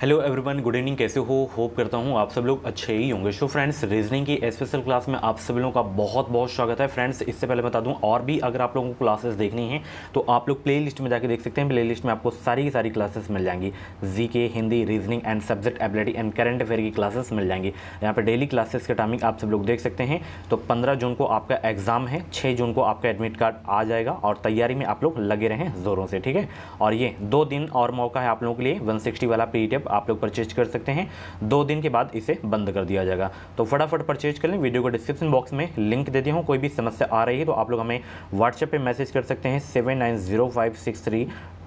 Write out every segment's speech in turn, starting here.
hello everyone good evening कैसे हो hope करता हूँ आप सब लोग अच्छे ही होंगे सो फ्रेंड्स रीजनिंग की स्पेशल क्लास में आप सभी लोगों का बहुत बहुत स्वागत है फ्रेंड्स इससे पहले बता दूँ और भी अगर आप लोगों को क्लासेस देखनी है तो आप लोग प्ले लिस्ट में जाके देख सकते हैं प्ले लिस्ट में आपको सारी की सारी क्लासेस मिल जाएंगी G K Hindi reasoning and subject ability and current affair की क्लासेस मिल जाएंगी यहाँ पर डेली क्लासेस का टाइमिंग आप सब लोग देख सकते हैं तो पंद्रह जून को आपका एग्जाम है छः जून को आपका एडमिट कार्ड आ जाएगा और तैयारी में आप लोग लगे रहें जोरों से ठीक है और ये दो दिन और मौका है आप लोगों के लिए वन वाला पी आप लोग परचेज कर सकते हैं दो दिन के बाद इसे बंद कर दिया जाएगा तो फटाफट परचेज कर लें वीडियो को डिस्क्रिप्शन बॉक्स में लिंक दे दिया हूँ कोई भी समस्या आ रही है तो आप लोग हमें व्हाट्सएप पर मैसेज कर सकते हैं seven nine zero five six three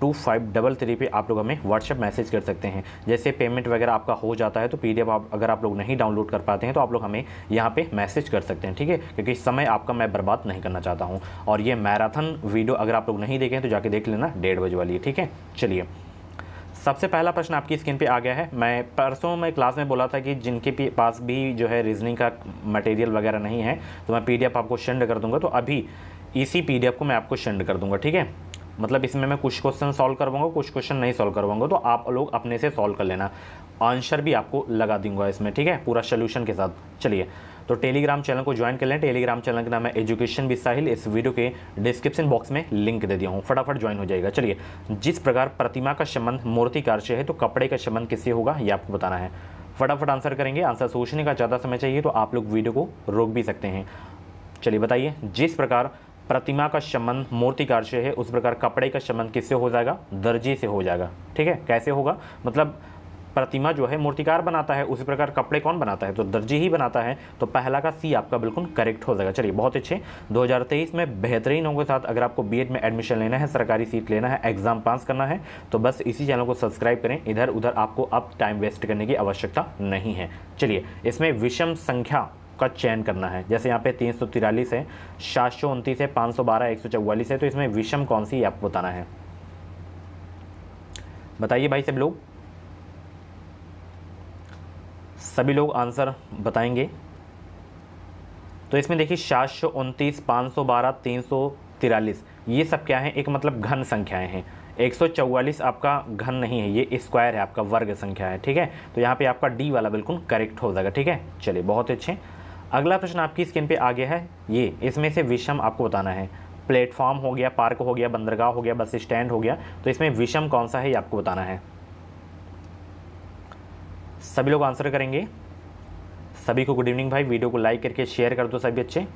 two five double three पर आप लोग हमें व्हाट्सएप मैसेज कर सकते हैं जैसे पेमेंट वगैरह आपका हो जाता है तो पी आप अगर आप लोग नहीं डाउनलोड कर पाते हैं तो आप लोग हमें यहाँ पे मैसेज कर सकते हैं ठीक है क्योंकि समय आपका मैं बर्बाद नहीं करना चाहता हूँ और ये मैराथन वीडियो अगर आप लोग नहीं देखें तो जाके देख लेना डेढ़ बजे वाली है ठीक है चलिए सबसे पहला प्रश्न आपकी स्क्रीन पे आ गया है मैं परसों में क्लास में बोला था कि जिनके पास भी जो है रीजनिंग का मटेरियल वगैरह नहीं है तो मैं पीडीएफ आपको शेंड कर दूंगा तो अभी इसी पीडीएफ को मैं आपको शेंड कर दूंगा ठीक है मतलब इसमें मैं कुछ क्वेश्चन सॉल्व करवाऊंगा कुछ क्वेश्चन नहीं सॉल्व करवाऊंगा तो आप लोग अपने से सॉल्व कर लेना आंसर भी आपको लगा दूंगा इसमें ठीक है पूरा सोल्यूशन के साथ चलिए तो टेलीग्राम चैनल को ज्वाइन कर लें टेलीग्राम चैनल का नाम है एजुकेशन विद साहिल इस वीडियो के डिस्क्रिप्शन बॉक्स में लिंक दे दिया हूँ फटाफट ज्वाइन हो जाएगा चलिए जिस प्रकार प्रतिमा का संबंध मूर्तिकार से है तो कपड़े का संबंध किससे होगा ये आपको बताना है फटाफट आंसर करेंगे आंसर सोचने का ज़्यादा समय चाहिए तो आप लोग वीडियो को रोक भी सकते हैं चलिए बताइए जिस प्रकार प्रतिमा का संबंध मूर्तिकार से है उस प्रकार कपड़े का संबंध किससे हो जाएगा दर्जी से हो जाएगा ठीक है कैसे होगा मतलब प्रतिमा जो है मूर्तिकार बनाता है उसी प्रकार कपड़े कौन बनाता है तो दर्जी ही बनाता है तो पहला का सी आपका बिल्कुल करेक्ट हो जाएगा चलिए बहुत अच्छे 2023 में बेहतरीन होंगे साथ अगर आपको बीएड में एडमिशन लेना है सरकारी सीट लेना है एग्जाम पास करना है तो बस इसी चैनल को सब्सक्राइब करें इधर उधर आपको अब टाइम वेस्ट करने की आवश्यकता नहीं है चलिए इसमें विषम संख्या का चयन करना है जैसे यहाँ पे तीन सौ तिरालीस है सात सौ उनतीस है पाँच सौ बारह एक सौ चौवालीस है तो इसमें विषम कौन सी आपको बताना है बताइए भाई सब लोग सभी लोग आंसर बताएंगे तो इसमें देखिए सात सौ उनतीस पाँच सौ बारह तीन सौ तिरालीस ये सब क्या है एक मतलब घन संख्याएं हैं एक सौ चौवालीस आपका घन नहीं है ये स्क्वायर है आपका वर्ग संख्या है ठीक है तो यहाँ पे आपका डी वाला बिल्कुल करेक्ट हो जाएगा ठीक है चलिए बहुत अच्छे अगला प्रश्न आपकी स्क्रीन पे आ गया है ये इसमें से विषम आपको बताना है प्लेटफॉर्म हो गया पार्क हो गया बंदरगाह हो गया बस स्टैंड हो गया तो इसमें विषम कौन सा है ये आपको बताना है सभी लोग आंसर करेंगे सभी को गुड इवनिंग भाई वीडियो को लाइक करके शेयर कर दो सभी अच्छे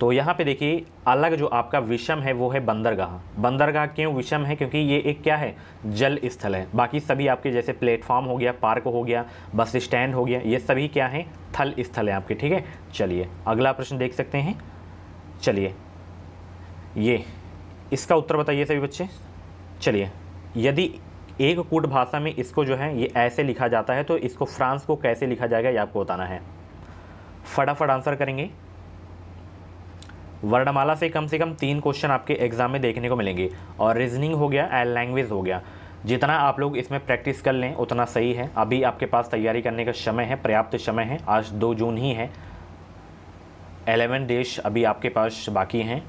तो यहाँ पे देखिए अलग जो आपका विषम है वो है बंदरगाह बंदरगाह क्यों विषम है क्योंकि ये एक क्या है जल स्थल है बाकी सभी आपके जैसे प्लेटफॉर्म हो गया पार्क हो गया बस स्टैंड हो गया ये सभी क्या है थल स्थल है आपके ठीक है चलिए अगला प्रश्न देख सकते हैं चलिए ये इसका उत्तर बताइए सभी बच्चे चलिए यदि एक कूट भाषा में इसको जो है ये ऐसे लिखा जाता है तो इसको फ्रांस को कैसे लिखा जाएगा ये आपको बताना है फटाफट आंसर करेंगे वर्णमाला से कम से कम तीन क्वेश्चन आपके एग्ज़ाम में देखने को मिलेंगे और रीजनिंग हो गया एंड लैंग्वेज हो गया जितना आप लोग इसमें प्रैक्टिस कर लें उतना सही है अभी आपके पास तैयारी करने का समय है पर्याप्त समय है आज दो जून ही है एलेवन डेज अभी आपके पास बाकी हैं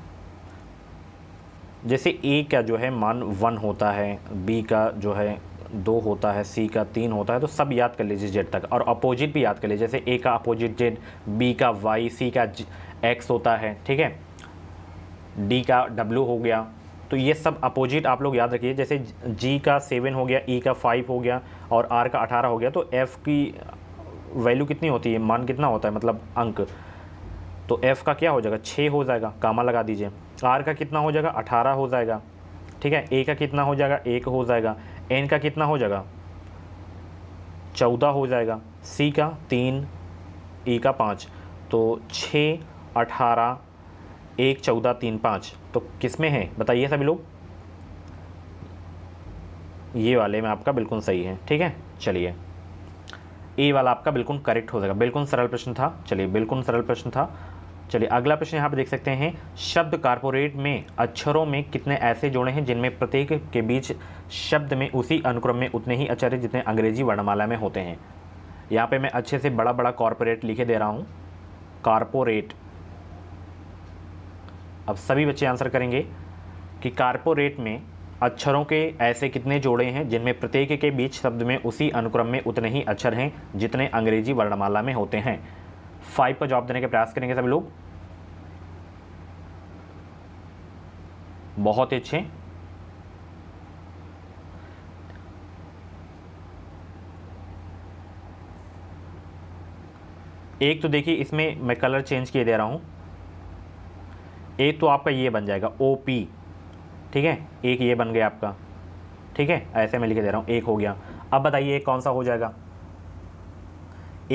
जैसे ए का जो है मान वन होता है बी का जो है दो होता है सी का तीन होता है तो सब याद कर लीजिए जेड तक और अपोजिट भी याद कर लीजिए जैसे ए का अपोजिट जेड बी का वाई सी का एक्स होता है ठीक है डी का डब्ल्यू हो गया तो ये सब अपोजिट आप लोग याद रखिए जैसे जी का सेवन हो गया ई e का फाइव हो गया और आर का अठारह हो गया तो एफ़ की वैल्यू कितनी होती है मान कितना होता है मतलब अंक तो एफ़ का क्या हो जाएगा छः हो जाएगा कामा लगा दीजिए आर का कितना हो जाएगा अठारह हो जाएगा ठीक है ए का कितना हो जाएगा एक हो जाएगा एन का कितना हो जाएगा चौदह हो जाएगा सी का तीन ई का पाँच तो छः अठारह एक चौदह तीन पाँच तो किस में है बताइए सभी लोग ये वाले में आपका बिल्कुल सही है ठीक है चलिए ए वाला आपका बिल्कुल करेक्ट हो जाएगा बिल्कुल सरल प्रश्न था चलिए बिल्कुल सरल प्रश्न था चलिए अगला प्रश्न यहाँ पे देख सकते हैं शब्द कारपोरेट में अक्षरों में कितने ऐसे जोड़े हैं जिनमें प्रत्येक के बीच शब्द में उसी अनुक्रम में उतने ही अक्षर हैं जितने अंग्रेजी वर्णमाला में होते हैं यहाँ पे मैं अच्छे से बड़ा बड़ा कॉरपोरेट लिखे दे रहा हूँ कारपोरेट अब सभी बच्चे आंसर करेंगे कि कारपोरेट में अक्षरों के ऐसे कितने जोड़े हैं जिनमें प्रत्येक के बीच शब्द में उसी अनुक्रम में उतने ही अक्षर हैं जितने अंग्रेजी वर्णमाला में होते हैं फाइव पर जॉब देने के प्रयास करेंगे सभी लोग बहुत ही अच्छे एक तो देखिए इसमें मैं कलर चेंज किए दे रहा हूँ एक तो आपका ये बन जाएगा ओ पी ठीक है एक ये बन गया आपका ठीक है ऐसे मैं लिखे दे रहा हूँ एक हो गया अब बताइए एक कौन सा हो जाएगा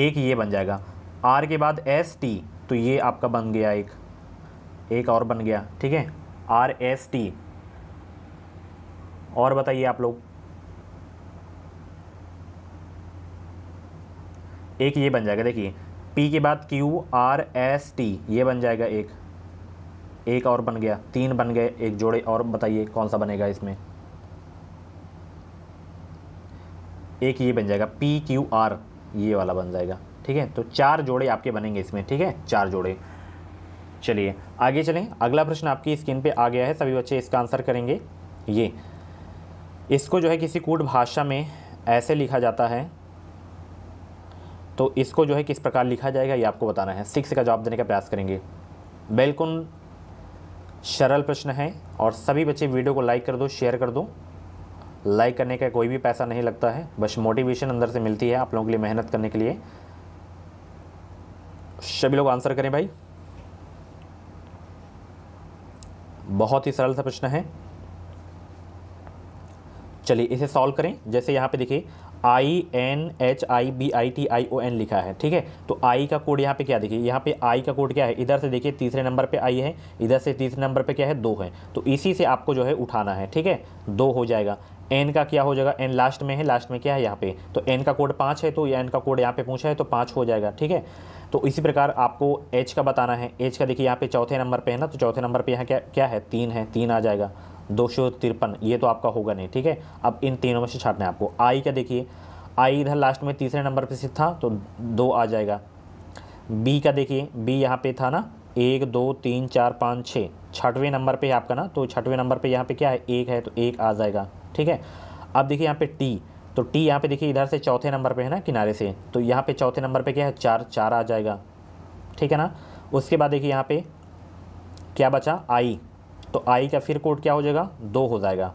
एक ये बन जाएगा आर के बाद एस टी तो ये आपका बन गया एक एक और बन गया ठीक है आर एस टी और बताइए आप लोग एक ये बन जाएगा देखिए पी के बाद क्यू आर एस टी ये बन जाएगा एक एक और बन गया तीन बन गए एक जोड़े और बताइए कौन सा बनेगा इसमें एक ये बन जाएगा पी क्यू आर ये वाला बन जाएगा ठीक है तो चार जोड़े आपके बनेंगे इसमें ठीक है चार जोड़े चलिए आगे चलें अगला प्रश्न आपकी स्क्रीन पे आ गया है सभी बच्चे इसका आंसर करेंगे ये इसको जो है किसी कूट भाषा में ऐसे लिखा जाता है तो इसको जो है किस प्रकार लिखा जाएगा ये आपको बताना है सिक्स का जवाब देने का प्रयास करेंगे बिल्कुल सरल प्रश्न है और सभी बच्चे वीडियो को लाइक कर दो शेयर कर दो लाइक करने का कोई भी पैसा नहीं लगता है बस मोटिवेशन अंदर से मिलती है आप लोगों के लिए मेहनत करने के लिए सभी लोग आंसर करें भाई बहुत ही सरल सा प्रश्न है चलिए इसे सॉल्व करें जैसे यहाँ पे देखिए I N H I B I T I O N लिखा है ठीक है तो आई का कोड यहाँ पे क्या देखिए यहाँ पे आई का कोड क्या है इधर से देखिए तीसरे नंबर पे आई है इधर से तीसरे नंबर पे क्या है दो है तो इसी से आपको जो है उठाना है ठीक है दो हो जाएगा एन का क्या हो जाएगा एन लास्ट में है लास्ट में क्या है यहाँ पे तो एन का कोड पाँच है तो एन का कोड यहाँ पे पूछा है तो पाँच हो जाएगा ठीक है तो इसी प्रकार आपको एच का बताना है एच का देखिए यहाँ पे चौथे नंबर पे है ना तो चौथे नंबर पे यहाँ क्या क्या है तीन है तीन आ जाएगा दो सौ तिरपन ये तो आपका होगा नहीं ठीक है अब इन तीनों में से छाटना है आपको आई का देखिए आई इधर लास्ट में तीसरे नंबर पर था तो दो आ जाएगा बी का देखिए बी यहाँ पर था ना एक दो तीन चार पाँच छः छठवें नंबर पर है आपका ना तो छठवें नंबर पर यहाँ पर क्या है एक है तो एक आ जाएगा ठीक है अब देखिए यहाँ पे टी तो टी यहाँ पे देखिए इधर से चौथे नंबर पे है ना किनारे से तो यहाँ पे चौथे नंबर पे क्या है चार चार आ जाएगा ठीक है ना उसके बाद देखिए यहाँ पे क्या बचा आई तो आई का फिर कोड क्या हो जाएगा दो हो जाएगा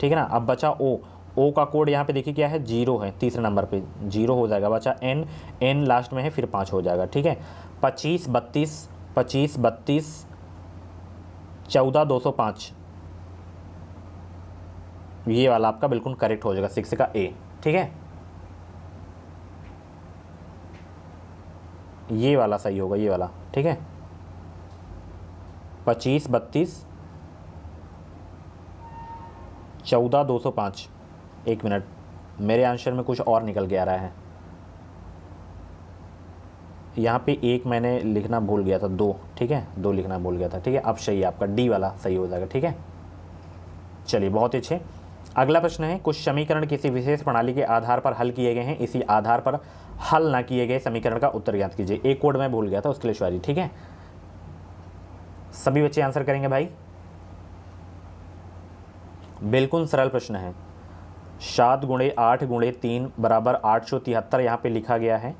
ठीक है ना अब बचा ओ ओ का कोड यहाँ पे देखिए क्या है जीरो है तीसरे नंबर पे जीरो हो जाएगा बचा एन एन लास्ट में है फिर पाँच हो जाएगा ठीक है पच्चीस बत्तीस पच्चीस बत्तीस चौदह दो सौ पाँच ये वाला आपका बिल्कुल करेक्ट हो जाएगा सिक्स का ए ठीक है ये वाला सही होगा ये वाला ठीक है पच्चीस बत्तीस चौदह दो सौ पाँच एक मिनट मेरे आंसर में कुछ और निकल के आ रहा है यहाँ पे एक मैंने लिखना भूल गया था दो ठीक है दो लिखना भूल गया था ठीक है अब सही आपका डी वाला सही हो जाएगा ठीक है चलिए बहुत ही अच्छे अगला प्रश्न है कुछ समीकरण किसी विशेष प्रणाली के आधार पर हल किए गए हैं इसी आधार पर हल ना किए गए समीकरण का उत्तर ज्ञात कीजिए एक कोड में भूल गया था उसके लिए सॉरी ठीक है सभी बच्चे आंसर करेंगे भाई बिल्कुल सरल प्रश्न है सात गुणे आठ गुणे तीन बराबर आठ सौ तिहत्तर यहाँ पर लिखा गया है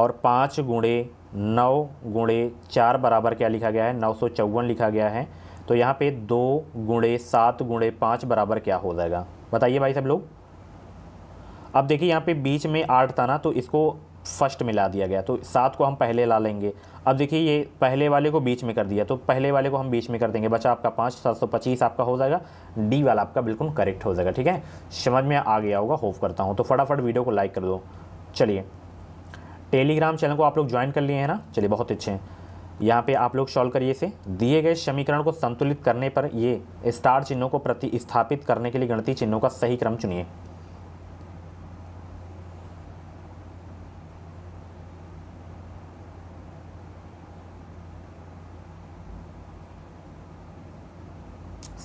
और पाँच गुणे नौ गुणे चार बराबर क्या लिखा गया है नौ सौ चौवन लिखा गया है तो यहाँ पे दो गुणे सात गुणे पाँच बराबर क्या हो जाएगा बताइए भाई सब लोग अब देखिए यहाँ पे बीच में आठ था ना तो इसको फर्स्ट में ला दिया गया तो सात को हम पहले ला लेंगे अब देखिए ये पहले वाले को बीच में कर दिया तो पहले वाले को हम बीच में कर देंगे बचा आपका पाँच सात सौ पच्चीस आपका हो जाएगा डी वाला आपका बिल्कुल करेक्ट हो जाएगा ठीक है समझ में आ गया होगा होप करता हूँ तो फटाफट वीडियो को लाइक कर दो चलिए टेलीग्राम चैनल को आप लोग ज्वाइन कर लिए हैं ना चलिए बहुत अच्छे हैं यहाँ पे आप लोग सॉल्व करिए इसे दिए गए समीकरण को संतुलित करने पर ये स्टार चिन्हों को प्रतिस्थापित करने के लिए गणती चिन्हों का सही क्रम चुनिए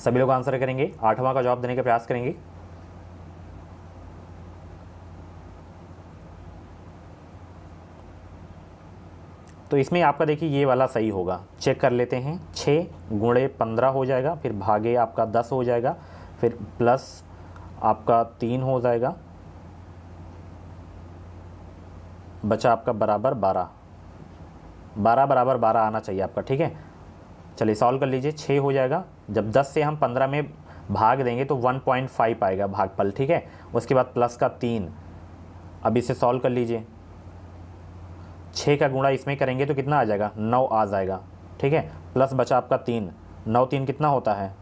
सभी लोग आंसर करेंगे आठवां का जवाब देने का प्रयास करेंगे तो इसमें आपका देखिए ये वाला सही होगा चेक कर लेते हैं छः गुणे पंद्रह हो जाएगा फिर भागे आपका दस हो जाएगा फिर प्लस आपका तीन हो जाएगा बचा आपका बराबर बारह बारह बराबर बारह आना चाहिए आपका ठीक है चलिए सॉल्व कर लीजिए छः हो जाएगा जब दस से हम पंद्रह में भाग देंगे तो वन पॉइंट फाइव आएगा भागफल ठीक है उसके बाद प्लस का तीन अब इसे सॉल्व कर लीजिए छः का गुणा इसमें करेंगे तो कितना आ जाएगा नौ आ जाएगा ठीक है प्लस बचा आपका तीन नौ तीन कितना होता है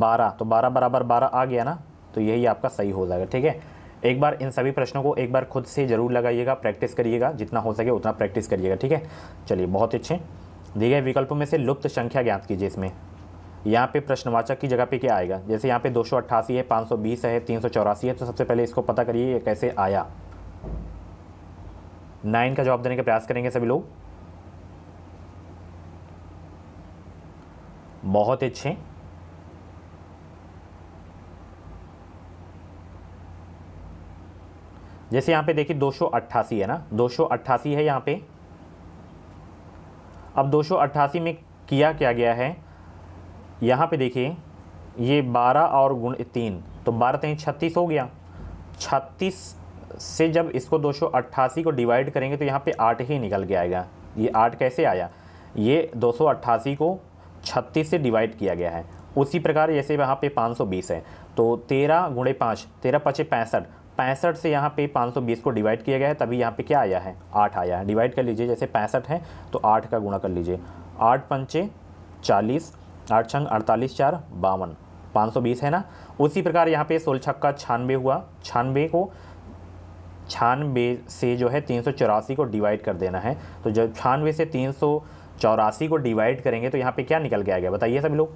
बारह तो बारह बराबर बारह आ गया ना तो यही आपका सही हो जाएगा ठीक है एक बार इन सभी प्रश्नों को एक बार खुद से ज़रूर लगाइएगा प्रैक्टिस करिएगा जितना हो सके उतना प्रैक्टिस करिएगा ठीक है चलिए बहुत अच्छे दिए गए विकल्पों में से लुप्त संख्या ज्ञात कीजिए इसमें यहाँ पे प्रश्नवाचक की जगह पे क्या आएगा जैसे यहाँ पे दो है 520 है तीन है तो सबसे पहले इसको पता करिए कैसे आया नाइन का जवाब देने का प्रयास करेंगे सभी लोग बहुत अच्छे जैसे यहाँ पे देखिए दो है ना दो है यहाँ पे अब दो में किया क्या गया है यहाँ पे देखिए ये 12 और गुण तीन तो बारह तीन छत्तीस हो गया छत्तीस से जब इसको दो को डिवाइड करेंगे तो यहाँ पे आठ ही निकल के आएगा ये आठ कैसे आया ये दो को छत्तीस से डिवाइड किया गया है उसी प्रकार जैसे यहाँ पे 520 है तो तेरह गुणे पाँच तेरह पचे पैंसठ पैंसठ से यहाँ पे 520 को डिवाइड किया गया है तभी यहाँ पे क्या आया है आठ आया है डिवाइड कर लीजिए जैसे पैंसठ है तो आठ का गुणा कर लीजिए आठ पंचे चालीस आठ छंग अड़तालीस चार बावन पाँच सौ बीस है ना उसी प्रकार यहाँ पे सोलह छक्का छानवे हुआ छानवे को छानवे से जो है तीन को डिवाइड कर देना है तो जब छानवे से तीन चौरासी को डिवाइड करेंगे तो यहाँ पे क्या निकल के आएगा बताइए सभी लोग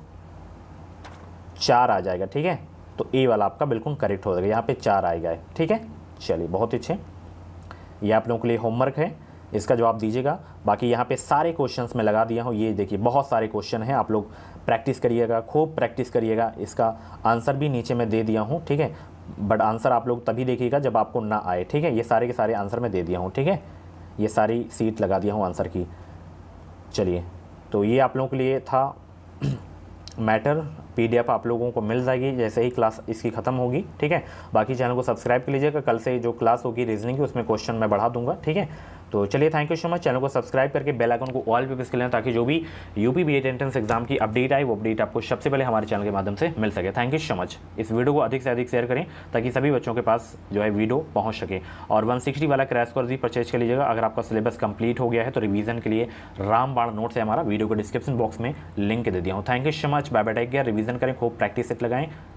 चार आ जाएगा ठीक है तो ए वाला आपका बिल्कुल करेक्ट हो जाएगा यहाँ पे चार आएगा ठीक है चलिए बहुत अच्छे ये आप लोगों के लिए होमवर्क है इसका जवाब दीजिएगा बाकी यहाँ पे सारे क्वेश्चंस मैं लगा दिया हूँ ये देखिए बहुत सारे क्वेश्चन हैं आप लोग प्रैक्टिस करिएगा खूब प्रैक्टिस करिएगा इसका आंसर भी नीचे मैं दे दिया हूँ ठीक है बट आंसर आप लोग तभी देखिएगा जब आपको ना आए ठीक है ये सारे के सारे आंसर मैं दे दिया हूँ ठीक है ये सारी सीट लगा दिया हूँ आंसर की चलिए तो ये आप लोगों के लिए था मैटर पीडीएफ आप लोगों को मिल जाएगी जैसे ही क्लास इसकी ख़त्म होगी ठीक है बाकी चैनल को सब्सक्राइब कर लीजिएगा कल से जो क्लास होगी रीजनिंग की उसमें क्वेश्चन मैं बढ़ा दूंगा ठीक है तो चलिए thank you so much channel को सब्सक्राइब करके बेल आइकन को ऑल पे प्रेस कर लेना ताकि जो भी यूपी बी एंट्रेंस एग्जाम की अपडेट आए वो अपडेट आपको सबसे पहले हमारे चैनल के माध्यम से मिल सके थैंक यू सो मच इस वीडियो को अधिक से अधिक शेयर करें ताकि सभी बच्चों के पास जो है वीडियो पहुँच सके और वन वाला क्रैश कोर्स भी परचेज कर लीजिएगा अगर आपका सिलेबस कंप्लीट हो गया है तो रिवीजन के लिए रामबाण नोट से हमारा वीडियो को डिस्क्रिप्शन बॉक्स में लिंक दे दिया हूँ thank you so much bye bye take care revision करें खूब प्रैक्टिस सेट लगाएं